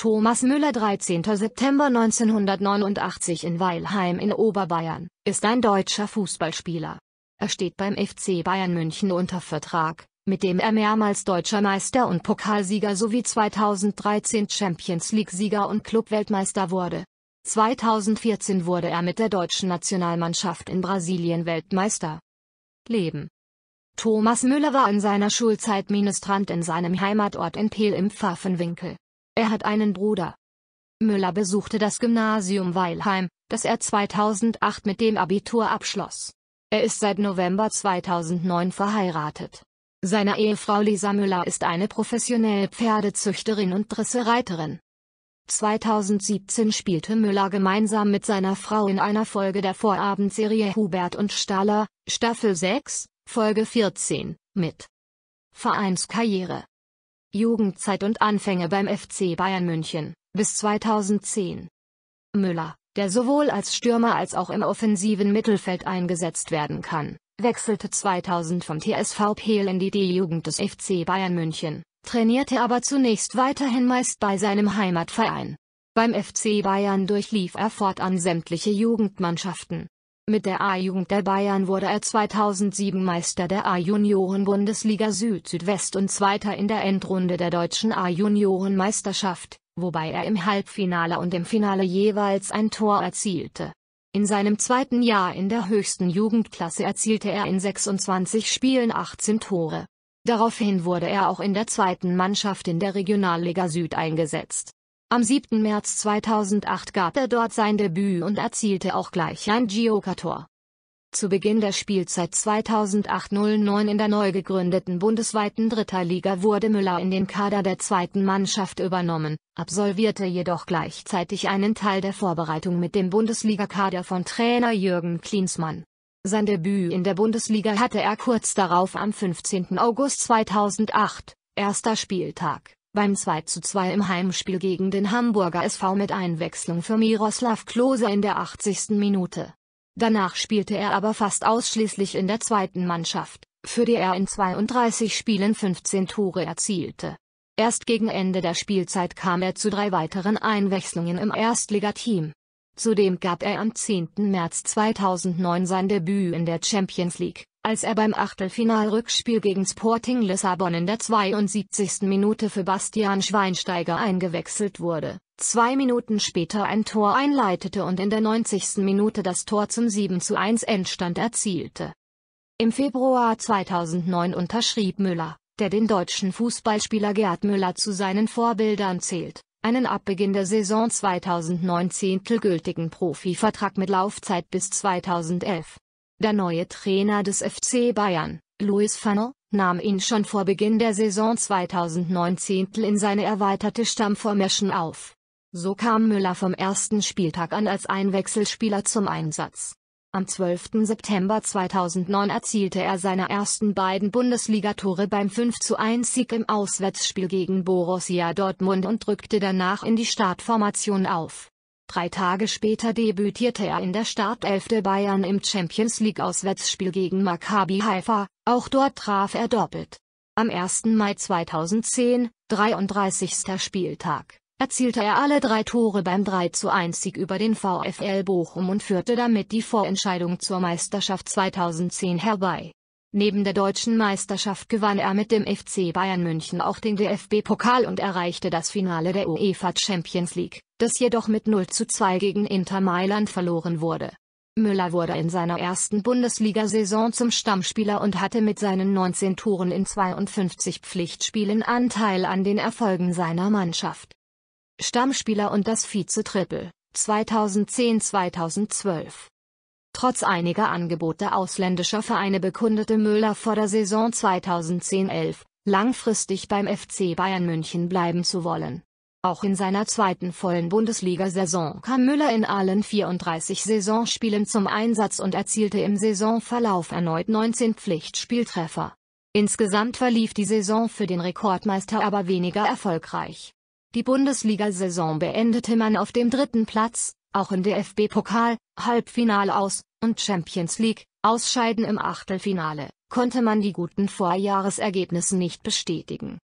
Thomas Müller 13. September 1989 in Weilheim in Oberbayern, ist ein deutscher Fußballspieler. Er steht beim FC Bayern München unter Vertrag, mit dem er mehrmals deutscher Meister und Pokalsieger sowie 2013 Champions League-Sieger und Clubweltmeister wurde. 2014 wurde er mit der deutschen Nationalmannschaft in Brasilien Weltmeister. Leben Thomas Müller war in seiner Schulzeit Ministrant in seinem Heimatort in Peel im Pfaffenwinkel. Er hat einen Bruder. Müller besuchte das Gymnasium Weilheim, das er 2008 mit dem Abitur abschloss. Er ist seit November 2009 verheiratet. Seine Ehefrau Lisa Müller ist eine professionelle Pferdezüchterin und Dressereiterin. 2017 spielte Müller gemeinsam mit seiner Frau in einer Folge der Vorabendserie Hubert und Staller, Staffel 6, Folge 14, mit. Vereinskarriere Jugendzeit und Anfänge beim FC Bayern München, bis 2010. Müller, der sowohl als Stürmer als auch im offensiven Mittelfeld eingesetzt werden kann, wechselte 2000 vom TSV Pehl in die D-Jugend des FC Bayern München, trainierte aber zunächst weiterhin meist bei seinem Heimatverein. Beim FC Bayern durchlief er fortan sämtliche Jugendmannschaften, mit der A-Jugend der Bayern wurde er 2007 Meister der A-Junioren-Bundesliga Süd-Südwest und Zweiter in der Endrunde der deutschen A-Junioren-Meisterschaft, wobei er im Halbfinale und im Finale jeweils ein Tor erzielte. In seinem zweiten Jahr in der höchsten Jugendklasse erzielte er in 26 Spielen 18 Tore. Daraufhin wurde er auch in der zweiten Mannschaft in der Regionalliga Süd eingesetzt. Am 7. März 2008 gab er dort sein Debüt und erzielte auch gleich ein Giocator. Zu Beginn der Spielzeit 2008-09 in der neu gegründeten bundesweiten Dritter Liga wurde Müller in den Kader der zweiten Mannschaft übernommen, absolvierte jedoch gleichzeitig einen Teil der Vorbereitung mit dem Bundesligakader von Trainer Jürgen Klinsmann. Sein Debüt in der Bundesliga hatte er kurz darauf am 15. August 2008, erster Spieltag. Beim 2 zu 2 im Heimspiel gegen den Hamburger SV mit Einwechslung für Miroslav Klose in der 80. Minute. Danach spielte er aber fast ausschließlich in der zweiten Mannschaft, für die er in 32 Spielen 15 Tore erzielte. Erst gegen Ende der Spielzeit kam er zu drei weiteren Einwechslungen im Erstligateam. Zudem gab er am 10. März 2009 sein Debüt in der Champions League als er beim Achtelfinalrückspiel gegen Sporting Lissabon in der 72. Minute für Bastian Schweinsteiger eingewechselt wurde, zwei Minuten später ein Tor einleitete und in der 90. Minute das Tor zum 7:1 Endstand erzielte. Im Februar 2009 unterschrieb Müller, der den deutschen Fußballspieler Gerd Müller zu seinen Vorbildern zählt, einen ab Beginn der Saison 2009 zehntelgültigen Profivertrag mit Laufzeit bis 2011. Der neue Trainer des FC Bayern, Louis Fano, nahm ihn schon vor Beginn der Saison 2019 in seine erweiterte Stammformation auf. So kam Müller vom ersten Spieltag an als Einwechselspieler zum Einsatz. Am 12. September 2009 erzielte er seine ersten beiden Bundesligatore beim 51 Sieg im Auswärtsspiel gegen Borussia Dortmund und rückte danach in die Startformation auf. Drei Tage später debütierte er in der Startelf der Bayern im Champions League Auswärtsspiel gegen Maccabi Haifa, auch dort traf er doppelt. Am 1. Mai 2010, 33. Spieltag, erzielte er alle drei Tore beim 3 31 Sieg über den VfL Bochum und führte damit die Vorentscheidung zur Meisterschaft 2010 herbei. Neben der deutschen Meisterschaft gewann er mit dem FC Bayern München auch den DFB-Pokal und erreichte das Finale der UEFA Champions League, das jedoch mit 0 zu 2 gegen Inter Mailand verloren wurde. Müller wurde in seiner ersten Bundesliga-Saison zum Stammspieler und hatte mit seinen 19 Toren in 52 Pflichtspielen Anteil an den Erfolgen seiner Mannschaft. Stammspieler und das Vize-Triple 2010-2012 Trotz einiger Angebote ausländischer Vereine bekundete Müller vor der Saison 2010-11, langfristig beim FC Bayern München bleiben zu wollen. Auch in seiner zweiten vollen Bundesliga-Saison kam Müller in allen 34 Saisonspielen zum Einsatz und erzielte im Saisonverlauf erneut 19 Pflichtspieltreffer. Insgesamt verlief die Saison für den Rekordmeister aber weniger erfolgreich. Die Bundesliga-Saison beendete man auf dem dritten Platz, auch in der FB-Pokal, Halbfinale aus und Champions League, Ausscheiden im Achtelfinale, konnte man die guten Vorjahresergebnisse nicht bestätigen.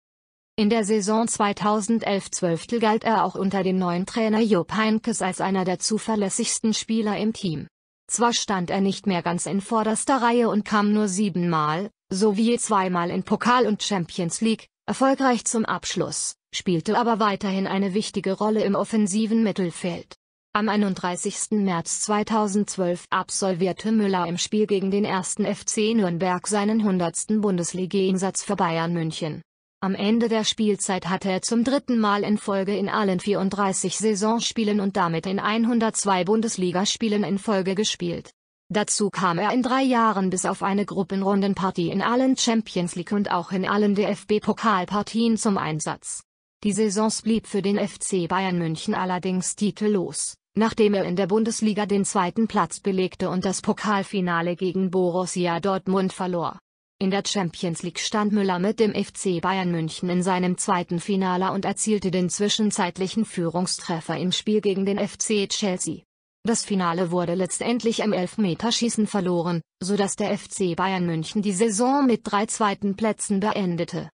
In der Saison 2011-12 galt er auch unter dem neuen Trainer Jupp Heinkes als einer der zuverlässigsten Spieler im Team. Zwar stand er nicht mehr ganz in vorderster Reihe und kam nur siebenmal, sowie zweimal in Pokal und Champions League, erfolgreich zum Abschluss, spielte aber weiterhin eine wichtige Rolle im offensiven Mittelfeld. Am 31. März 2012 absolvierte Müller im Spiel gegen den 1. FC Nürnberg seinen 100. Bundesliga-Einsatz für Bayern München. Am Ende der Spielzeit hatte er zum dritten Mal in Folge in allen 34 Saisonspielen und damit in 102 Bundesligaspielen in Folge gespielt. Dazu kam er in drei Jahren bis auf eine Gruppenrundenpartie in allen Champions League und auch in allen DFB-Pokalpartien zum Einsatz. Die Saisons blieb für den FC Bayern München allerdings titellos nachdem er in der Bundesliga den zweiten Platz belegte und das Pokalfinale gegen Borussia Dortmund verlor. In der Champions League stand Müller mit dem FC Bayern München in seinem zweiten Finale und erzielte den zwischenzeitlichen Führungstreffer im Spiel gegen den FC Chelsea. Das Finale wurde letztendlich im Elfmeterschießen verloren, sodass der FC Bayern München die Saison mit drei zweiten Plätzen beendete.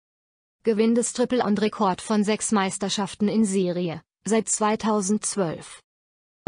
Gewinn des Triple und Rekord von sechs Meisterschaften in Serie, seit 2012.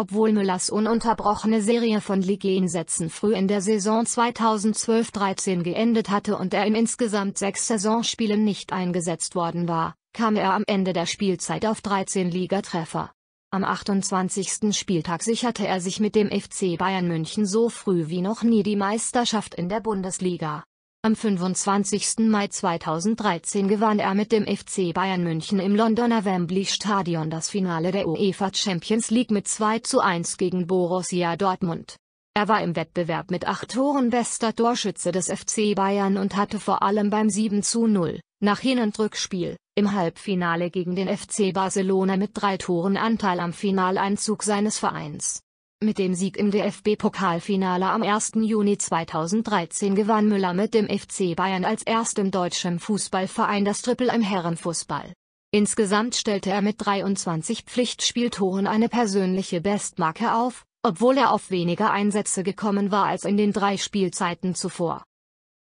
Obwohl Müllers ununterbrochene Serie von Ligensätzen früh in der Saison 2012-13 geendet hatte und er in insgesamt sechs Saisonspielen nicht eingesetzt worden war, kam er am Ende der Spielzeit auf 13 Ligatreffer. Am 28. Spieltag sicherte er sich mit dem FC Bayern München so früh wie noch nie die Meisterschaft in der Bundesliga. Am 25. Mai 2013 gewann er mit dem FC Bayern München im Londoner Wembley Stadion das Finale der UEFA Champions League mit 2 zu 1 gegen Borussia Dortmund. Er war im Wettbewerb mit acht Toren bester Torschütze des FC Bayern und hatte vor allem beim 7 zu 0, nach Hin- und Rückspiel, im Halbfinale gegen den FC Barcelona mit drei Toren Anteil am Finaleinzug seines Vereins. Mit dem Sieg im DFB-Pokalfinale am 1. Juni 2013 gewann Müller mit dem FC Bayern als erstem deutschem Fußballverein das Triple im Herrenfußball. Insgesamt stellte er mit 23 Pflichtspieltoren eine persönliche Bestmarke auf, obwohl er auf weniger Einsätze gekommen war als in den drei Spielzeiten zuvor.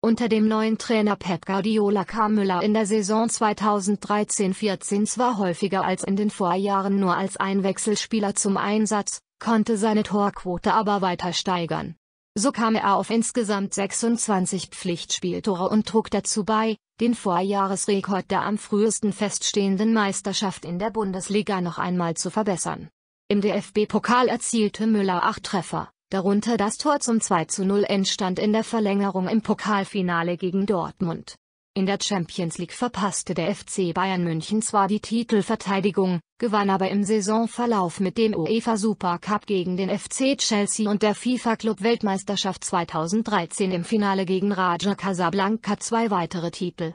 Unter dem neuen Trainer Pep Guardiola kam Müller in der Saison 2013-14 zwar häufiger als in den Vorjahren nur als Einwechselspieler zum Einsatz, konnte seine Torquote aber weiter steigern. So kam er auf insgesamt 26 Pflichtspieltore und trug dazu bei, den Vorjahresrekord der am frühesten feststehenden Meisterschaft in der Bundesliga noch einmal zu verbessern. Im DFB-Pokal erzielte Müller acht Treffer, darunter das Tor zum 2 0 Endstand in der Verlängerung im Pokalfinale gegen Dortmund. In der Champions League verpasste der FC Bayern München zwar die Titelverteidigung, gewann aber im Saisonverlauf mit dem UEFA Super Cup gegen den FC Chelsea und der FIFA Club Weltmeisterschaft 2013 im Finale gegen Raja Casablanca zwei weitere Titel.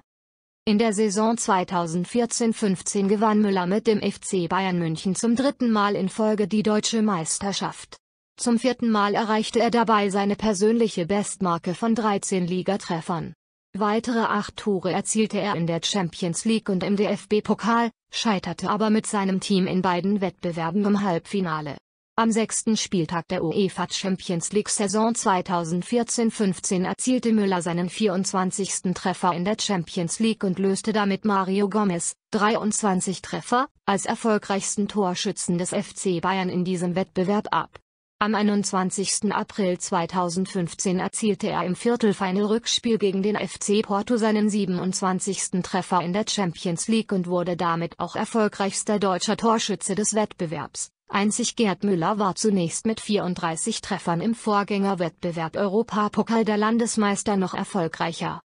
In der Saison 2014-15 gewann Müller mit dem FC Bayern München zum dritten Mal in Folge die deutsche Meisterschaft. Zum vierten Mal erreichte er dabei seine persönliche Bestmarke von 13 Ligatreffern. Weitere acht Tore erzielte er in der Champions League und im DFB-Pokal, scheiterte aber mit seinem Team in beiden Wettbewerben im Halbfinale. Am sechsten Spieltag der UEFA Champions League-Saison 2014-15 erzielte Müller seinen 24. Treffer in der Champions League und löste damit Mario Gomez, 23 Treffer, als erfolgreichsten Torschützen des FC Bayern in diesem Wettbewerb ab. Am 21. April 2015 erzielte er im Viertelfinal-Rückspiel gegen den FC Porto seinen 27. Treffer in der Champions League und wurde damit auch erfolgreichster deutscher Torschütze des Wettbewerbs. Einzig Gerd Müller war zunächst mit 34 Treffern im Vorgängerwettbewerb Europapokal der Landesmeister noch erfolgreicher.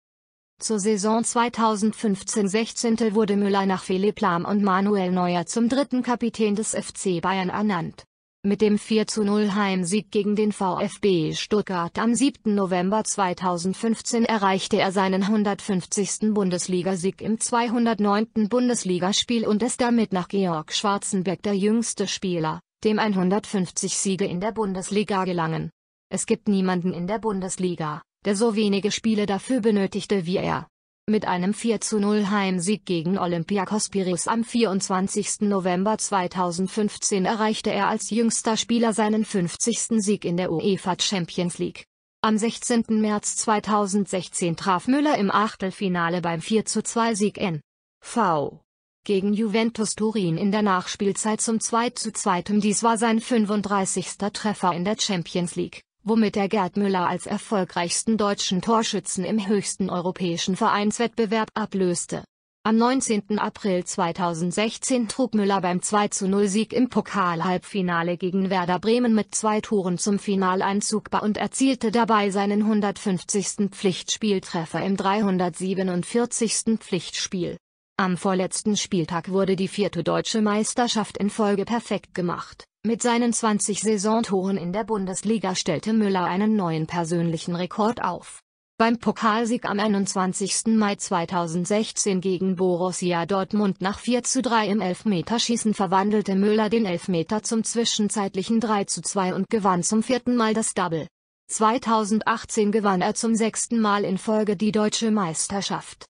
Zur Saison 2015-16 wurde Müller nach Philipp Lahm und Manuel Neuer zum dritten Kapitän des FC Bayern ernannt. Mit dem 4:0 Heimsieg gegen den VfB Stuttgart am 7. November 2015 erreichte er seinen 150. Bundesligasieg im 209. Bundesligaspiel und ist damit nach Georg Schwarzenbeck der jüngste Spieler, dem 150 Siege in der Bundesliga gelangen. Es gibt niemanden in der Bundesliga, der so wenige Spiele dafür benötigte wie er. Mit einem 4:0 Heimsieg gegen Olympiakos Piräus am 24. November 2015 erreichte er als jüngster Spieler seinen 50. Sieg in der UEFA Champions League. Am 16. März 2016 traf Müller im Achtelfinale beim 42 Sieg in V gegen Juventus Turin in der Nachspielzeit zum 2:2. Dies war sein 35. Treffer in der Champions League womit er Gerd Müller als erfolgreichsten deutschen Torschützen im höchsten europäischen Vereinswettbewerb ablöste. Am 19. April 2016 trug Müller beim 2-0-Sieg im Pokalhalbfinale gegen Werder Bremen mit zwei Toren zum Finaleinzug bei und erzielte dabei seinen 150. Pflichtspieltreffer im 347. Pflichtspiel. Am vorletzten Spieltag wurde die vierte deutsche Meisterschaft in Folge perfekt gemacht. Mit seinen 20 Saisontoren in der Bundesliga stellte Müller einen neuen persönlichen Rekord auf. Beim Pokalsieg am 21. Mai 2016 gegen Borussia Dortmund nach 4 zu 3 im Elfmeterschießen verwandelte Müller den Elfmeter zum zwischenzeitlichen 3 zu 2 und gewann zum vierten Mal das Double. 2018 gewann er zum sechsten Mal in Folge die deutsche Meisterschaft.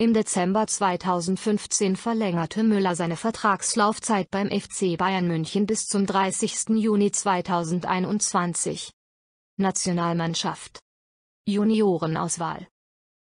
Im Dezember 2015 verlängerte Müller seine Vertragslaufzeit beim FC Bayern München bis zum 30. Juni 2021. Nationalmannschaft Juniorenauswahl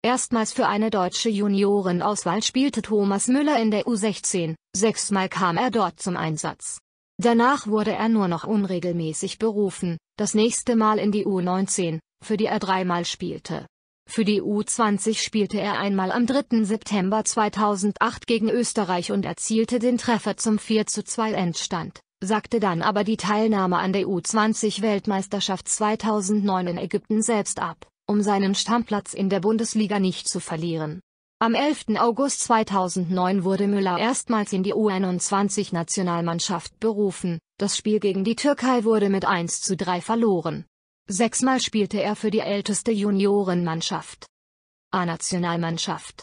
Erstmals für eine deutsche Juniorenauswahl spielte Thomas Müller in der U16, sechsmal kam er dort zum Einsatz. Danach wurde er nur noch unregelmäßig berufen, das nächste Mal in die U19, für die er dreimal spielte. Für die U20 spielte er einmal am 3. September 2008 gegen Österreich und erzielte den Treffer zum 4:2 Endstand, sagte dann aber die Teilnahme an der U20-Weltmeisterschaft 2009 in Ägypten selbst ab, um seinen Stammplatz in der Bundesliga nicht zu verlieren. Am 11. August 2009 wurde Müller erstmals in die U21-Nationalmannschaft berufen, das Spiel gegen die Türkei wurde mit 1 zu 3 verloren. Sechsmal spielte er für die älteste Juniorenmannschaft. A-Nationalmannschaft.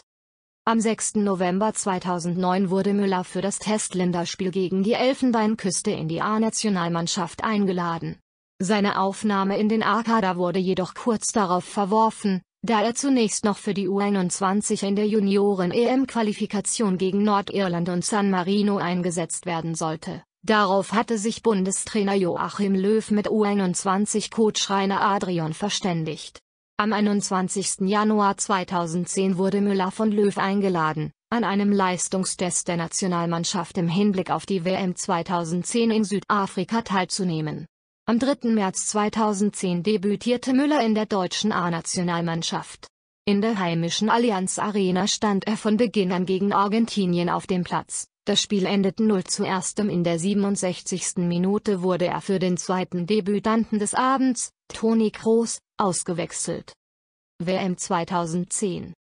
Am 6. November 2009 wurde Müller für das Testländerspiel gegen die Elfenbeinküste in die A-Nationalmannschaft eingeladen. Seine Aufnahme in den A-Kader wurde jedoch kurz darauf verworfen, da er zunächst noch für die U21 in der Junioren-EM-Qualifikation gegen Nordirland und San Marino eingesetzt werden sollte. Darauf hatte sich Bundestrainer Joachim Löw mit U21-Coach Rainer Adrian verständigt. Am 21. Januar 2010 wurde Müller von Löw eingeladen, an einem Leistungstest der Nationalmannschaft im Hinblick auf die WM 2010 in Südafrika teilzunehmen. Am 3. März 2010 debütierte Müller in der deutschen A-Nationalmannschaft. In der heimischen Allianz Arena stand er von Beginn an gegen Argentinien auf dem Platz. Das Spiel endete 0 zu 1. In der 67. Minute wurde er für den zweiten Debütanten des Abends, Toni Kroos, ausgewechselt. WM 2010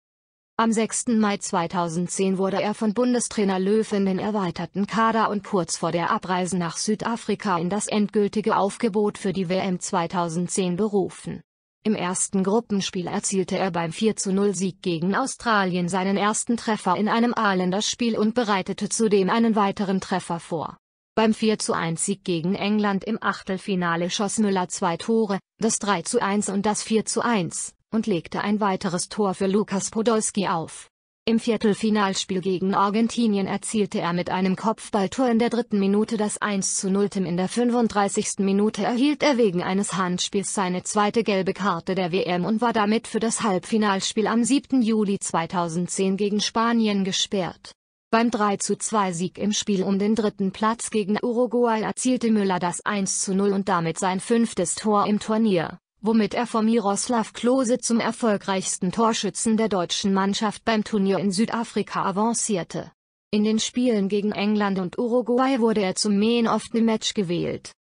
Am 6. Mai 2010 wurde er von Bundestrainer Löw in den erweiterten Kader und kurz vor der Abreise nach Südafrika in das endgültige Aufgebot für die WM 2010 berufen. Im ersten Gruppenspiel erzielte er beim 4-0-Sieg gegen Australien seinen ersten Treffer in einem A-Länderspiel und bereitete zudem einen weiteren Treffer vor. Beim 4-1-Sieg gegen England im Achtelfinale schoss Müller zwei Tore, das 3-1 und das 4-1, und legte ein weiteres Tor für Lukas Podolski auf. Im Viertelfinalspiel gegen Argentinien erzielte er mit einem Kopfballtor in der dritten Minute das 1 zu 0. In der 35. Minute erhielt er wegen eines Handspiels seine zweite gelbe Karte der WM und war damit für das Halbfinalspiel am 7. Juli 2010 gegen Spanien gesperrt. Beim 3 zu 2 Sieg im Spiel um den dritten Platz gegen Uruguay erzielte Müller das 1 zu 0 und damit sein fünftes Tor im Turnier womit er vor Miroslav Klose zum erfolgreichsten Torschützen der deutschen Mannschaft beim Turnier in Südafrika avancierte. In den Spielen gegen England und Uruguay wurde er zum Man of the Match gewählt.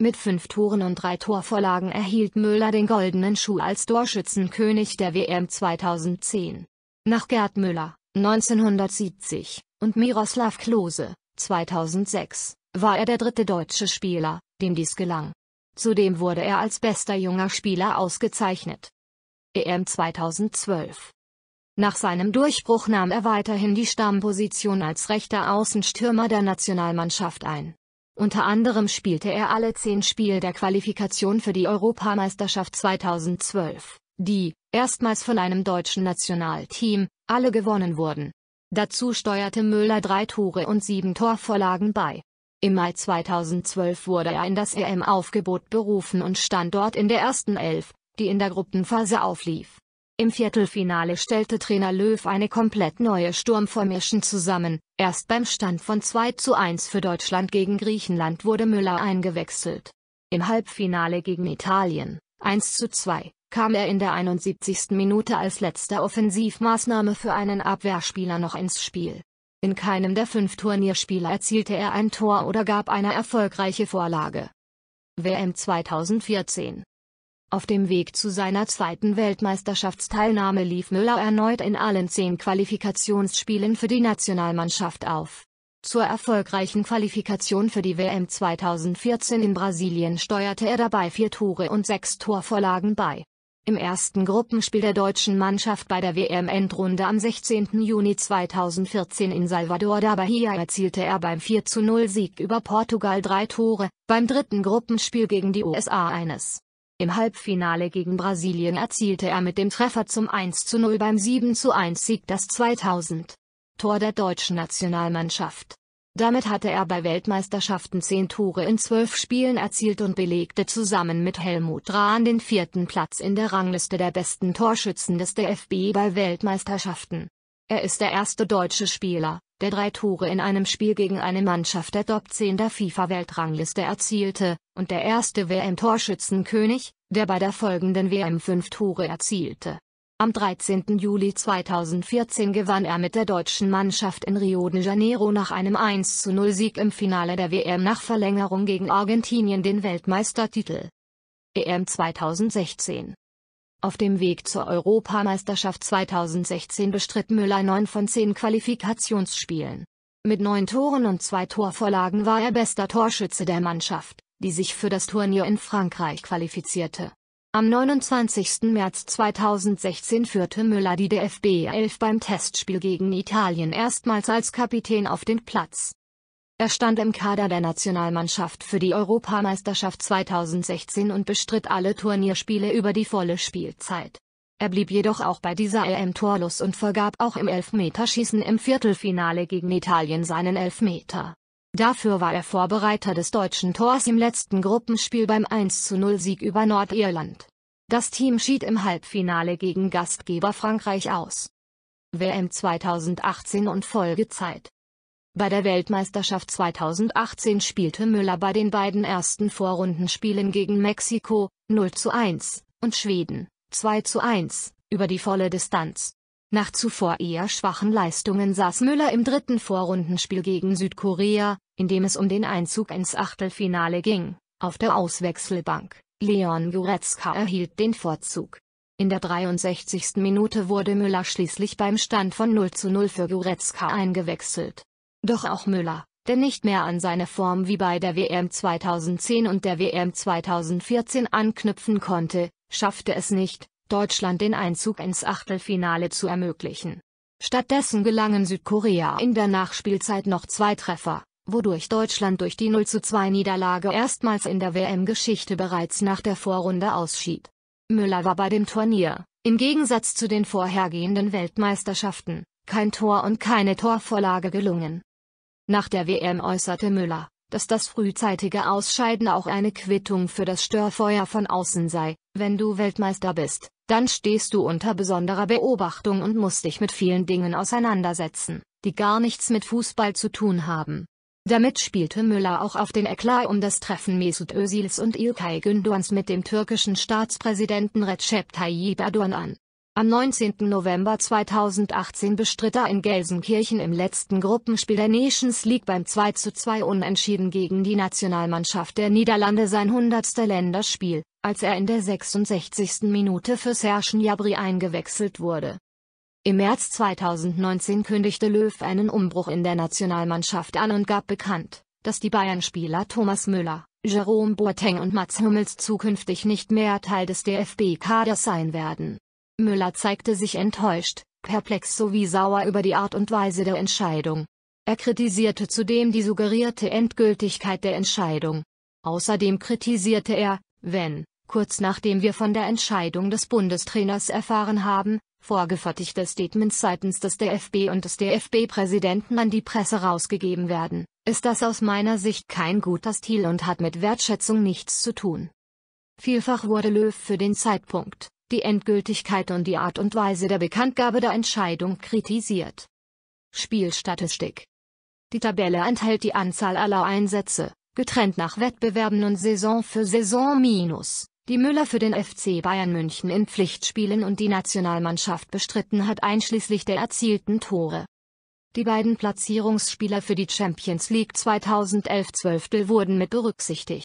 Mit fünf Toren und drei Torvorlagen erhielt Müller den goldenen Schuh als Torschützenkönig der WM 2010. Nach Gerd Müller, 1970, und Miroslav Klose, 2006, war er der dritte deutsche Spieler, dem dies gelang. Zudem wurde er als bester junger Spieler ausgezeichnet. EM 2012 nach seinem Durchbruch nahm er weiterhin die Stammposition als rechter Außenstürmer der Nationalmannschaft ein. Unter anderem spielte er alle zehn Spiele der Qualifikation für die Europameisterschaft 2012, die, erstmals von einem deutschen Nationalteam, alle gewonnen wurden. Dazu steuerte Müller drei Tore und sieben Torvorlagen bei. Im Mai 2012 wurde er in das EM-Aufgebot berufen und stand dort in der ersten Elf, die in der Gruppenphase auflief. Im Viertelfinale stellte Trainer Löw eine komplett neue Sturmformation zusammen, erst beim Stand von 2 zu 1 für Deutschland gegen Griechenland wurde Müller eingewechselt. Im Halbfinale gegen Italien, 1 zu 2, kam er in der 71. Minute als letzte Offensivmaßnahme für einen Abwehrspieler noch ins Spiel. In keinem der fünf Turnierspiele erzielte er ein Tor oder gab eine erfolgreiche Vorlage. WM 2014 auf dem Weg zu seiner zweiten Weltmeisterschaftsteilnahme lief Müller erneut in allen zehn Qualifikationsspielen für die Nationalmannschaft auf. Zur erfolgreichen Qualifikation für die WM 2014 in Brasilien steuerte er dabei vier Tore und sechs Torvorlagen bei. Im ersten Gruppenspiel der deutschen Mannschaft bei der WM-Endrunde am 16. Juni 2014 in Salvador da Bahia erzielte er beim 4-0-Sieg über Portugal drei Tore, beim dritten Gruppenspiel gegen die USA eines. Im Halbfinale gegen Brasilien erzielte er mit dem Treffer zum 1-0 beim 7-1-Sieg das 2000. Tor der deutschen Nationalmannschaft. Damit hatte er bei Weltmeisterschaften zehn Tore in zwölf Spielen erzielt und belegte zusammen mit Helmut Rahn den vierten Platz in der Rangliste der besten Torschützen des DFB bei Weltmeisterschaften. Er ist der erste deutsche Spieler, der drei Tore in einem Spiel gegen eine Mannschaft der Top 10 der FIFA-Weltrangliste erzielte, und der erste WM-Torschützenkönig, der bei der folgenden WM fünf Tore erzielte. Am 13. Juli 2014 gewann er mit der deutschen Mannschaft in Rio de Janeiro nach einem 1 0 Sieg im Finale der WM nach Verlängerung gegen Argentinien den Weltmeistertitel. EM 2016 Auf dem Weg zur Europameisterschaft 2016 bestritt Müller 9 von 10 Qualifikationsspielen. Mit 9 Toren und 2 Torvorlagen war er bester Torschütze der Mannschaft, die sich für das Turnier in Frankreich qualifizierte. Am 29. März 2016 führte Müller die DFB 11 beim Testspiel gegen Italien erstmals als Kapitän auf den Platz. Er stand im Kader der Nationalmannschaft für die Europameisterschaft 2016 und bestritt alle Turnierspiele über die volle Spielzeit. Er blieb jedoch auch bei dieser EM torlos und vergab auch im Elfmeterschießen im Viertelfinale gegen Italien seinen Elfmeter. Dafür war er Vorbereiter des deutschen Tors im letzten Gruppenspiel beim 1-0-Sieg über Nordirland. Das Team schied im Halbfinale gegen Gastgeber Frankreich aus. WM 2018 und Folgezeit. Bei der Weltmeisterschaft 2018 spielte Müller bei den beiden ersten Vorrundenspielen gegen Mexiko 0 zu 1 und Schweden 2 zu 1 über die volle Distanz. Nach zuvor eher schwachen Leistungen saß Müller im dritten Vorrundenspiel gegen Südkorea, in dem es um den Einzug ins Achtelfinale ging, auf der Auswechselbank. Leon Goretzka erhielt den Vorzug. In der 63. Minute wurde Müller schließlich beim Stand von 0 zu 0 für Goretzka eingewechselt. Doch auch Müller, der nicht mehr an seine Form wie bei der WM 2010 und der WM 2014 anknüpfen konnte, schaffte es nicht, Deutschland den Einzug ins Achtelfinale zu ermöglichen. Stattdessen gelangen Südkorea in der Nachspielzeit noch zwei Treffer, wodurch Deutschland durch die 02 Niederlage erstmals in der WM-Geschichte bereits nach der Vorrunde ausschied. Müller war bei dem Turnier, im Gegensatz zu den vorhergehenden Weltmeisterschaften, kein Tor und keine Torvorlage gelungen. Nach der WM äußerte Müller, dass das frühzeitige Ausscheiden auch eine Quittung für das Störfeuer von außen sei, wenn du Weltmeister bist, dann stehst du unter besonderer Beobachtung und musst dich mit vielen Dingen auseinandersetzen, die gar nichts mit Fußball zu tun haben. Damit spielte Müller auch auf den Eklat um das Treffen Mesut Özils und Ilkay Gündorns mit dem türkischen Staatspräsidenten Recep Tayyip Erdogan an. Am 19. November 2018 bestritt er in Gelsenkirchen im letzten Gruppenspiel der Nations League beim 2:2 Unentschieden gegen die Nationalmannschaft der Niederlande sein 100. Länderspiel, als er in der 66. Minute für Serge Gnabry eingewechselt wurde. Im März 2019 kündigte Löw einen Umbruch in der Nationalmannschaft an und gab bekannt, dass die Bayern-Spieler Thomas Müller, Jerome Boateng und Mats Hummels zukünftig nicht mehr Teil des DFB-Kaders sein werden. Müller zeigte sich enttäuscht, perplex sowie sauer über die Art und Weise der Entscheidung. Er kritisierte zudem die suggerierte Endgültigkeit der Entscheidung. Außerdem kritisierte er, wenn kurz nachdem wir von der Entscheidung des Bundestrainers erfahren haben, vorgefertigte Statements seitens des DFB und des DFB-Präsidenten an die Presse rausgegeben werden, ist das aus meiner Sicht kein guter Stil und hat mit Wertschätzung nichts zu tun. Vielfach wurde Löw für den Zeitpunkt, die Endgültigkeit und die Art und Weise der Bekanntgabe der Entscheidung kritisiert. Spielstatistik Die Tabelle enthält die Anzahl aller Einsätze, getrennt nach Wettbewerben und Saison für Saison minus die Müller für den FC Bayern München in Pflichtspielen und die Nationalmannschaft bestritten hat einschließlich der erzielten Tore. Die beiden Platzierungsspieler für die Champions League 2011-12 wurden mit berücksichtigt.